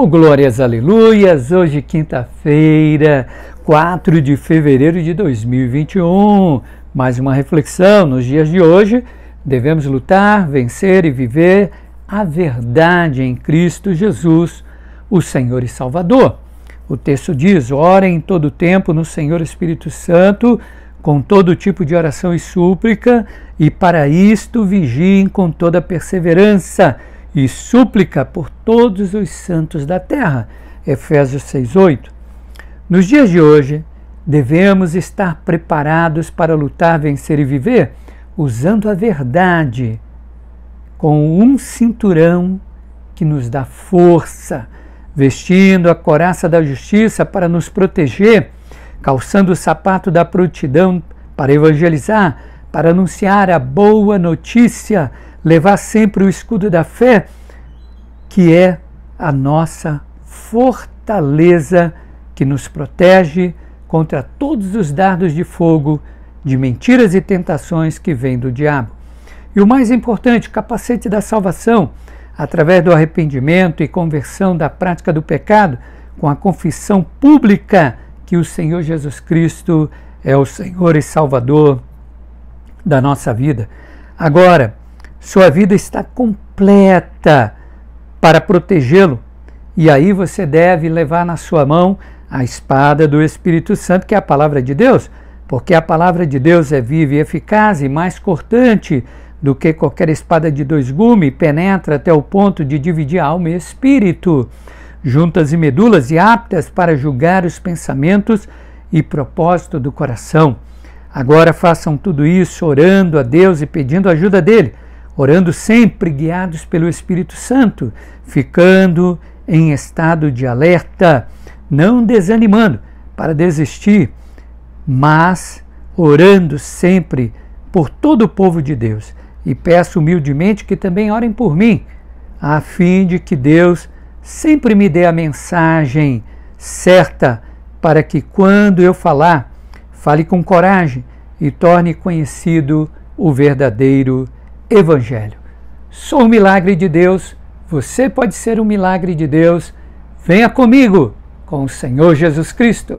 Oh, glórias, aleluias! Hoje, quinta-feira, 4 de fevereiro de 2021. Mais uma reflexão. Nos dias de hoje, devemos lutar, vencer e viver a verdade em Cristo Jesus, o Senhor e Salvador. O texto diz: orem em todo tempo no Senhor Espírito Santo, com todo tipo de oração e súplica, e para isto vigiem com toda perseverança e súplica por todos os santos da terra. Efésios 6:8. Nos dias de hoje, devemos estar preparados para lutar, vencer e viver, usando a verdade com um cinturão que nos dá força, vestindo a coraça da justiça para nos proteger, calçando o sapato da prontidão para evangelizar, para anunciar a boa notícia levar sempre o escudo da fé, que é a nossa fortaleza que nos protege contra todos os dardos de fogo, de mentiras e tentações que vêm do diabo. E o mais importante, o capacete da salvação, através do arrependimento e conversão da prática do pecado, com a confissão pública que o Senhor Jesus Cristo é o Senhor e Salvador da nossa vida. Agora, sua vida está completa para protegê-lo. E aí você deve levar na sua mão a espada do Espírito Santo, que é a palavra de Deus, porque a palavra de Deus é viva e eficaz e mais cortante do que qualquer espada de dois gumes, penetra até o ponto de dividir alma e espírito, juntas e medulas e aptas para julgar os pensamentos e propósito do coração. Agora façam tudo isso orando a Deus e pedindo ajuda dele orando sempre guiados pelo Espírito Santo, ficando em estado de alerta, não desanimando para desistir, mas orando sempre por todo o povo de Deus. E peço humildemente que também orem por mim, a fim de que Deus sempre me dê a mensagem certa para que quando eu falar, fale com coragem e torne conhecido o verdadeiro Evangelho. Sou um milagre de Deus, você pode ser um milagre de Deus. Venha comigo, com o Senhor Jesus Cristo.